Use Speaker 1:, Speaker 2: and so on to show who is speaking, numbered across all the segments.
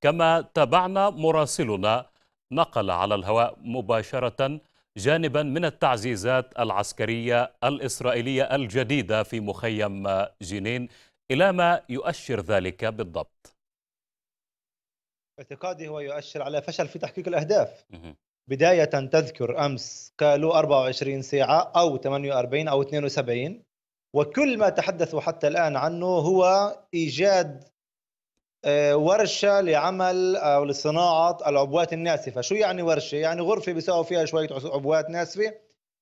Speaker 1: كما تابعنا مراسلنا نقل على الهواء مباشرة جانبا من التعزيزات العسكرية الإسرائيلية الجديدة في مخيم جنين إلى ما يؤشر ذلك بالضبط
Speaker 2: اعتقادي هو يؤشر على فشل في تحقيق الأهداف بداية تذكر أمس قالوا 24 ساعة أو 48 أو 72 وكل ما تحدثوا حتى الآن عنه هو إيجاد آه، ورشه لعمل او لصناعه العبوات الناسفه، شو يعني ورشه؟ يعني غرفه بيساووا فيها شويه عبوات ناسفه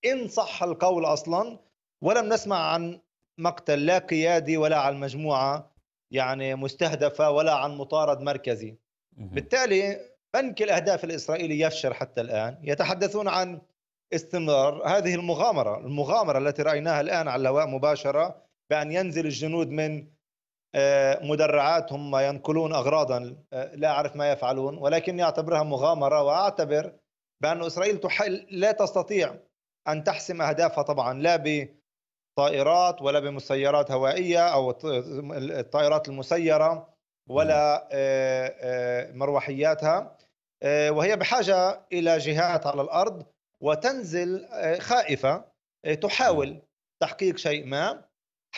Speaker 2: ان صح القول اصلا ولم نسمع عن مقتل لا قيادي ولا عن مجموعه يعني مستهدفه ولا عن مطارد مركزي. بالتالي بنك الاهداف الاسرائيلي يفشل حتى الان، يتحدثون عن استمرار هذه المغامره، المغامره التي رايناها الان على الهواء مباشره بان ينزل الجنود من آه، مدرعات هم ينقلون أغراضا آه، لا أعرف ما يفعلون ولكني أعتبرها مغامرة وأعتبر بأن إسرائيل لا تستطيع أن تحسم أهدافها طبعا لا بطائرات ولا بمسيرات هوائية أو الطائرات المسيرة ولا نعم. آه، مروحياتها وهي بحاجة إلى جهات على الأرض وتنزل خائفة تحاول نعم. تحقيق شيء ما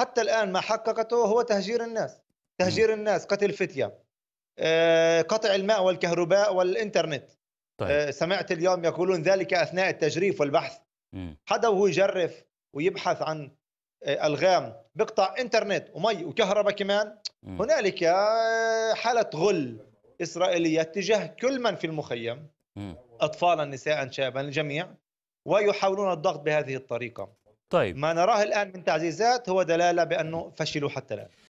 Speaker 2: حتى الآن ما حققته هو تهجير الناس تهجير الناس قتل فتية آه، قطع الماء والكهرباء والإنترنت طيب. آه، سمعت اليوم يقولون ذلك أثناء التجريف والبحث حدا وهو يجرف ويبحث عن آه، الغام بقطع انترنت ومي وكهرباء كمان هنالك حاله غل اسرائيليه تجاه كل من في المخيم اطفالا نساء شابا الجميع ويحاولون الضغط بهذه الطريقه طيب ما نراه الان من تعزيزات هو دلاله بانه فشلوا حتى الان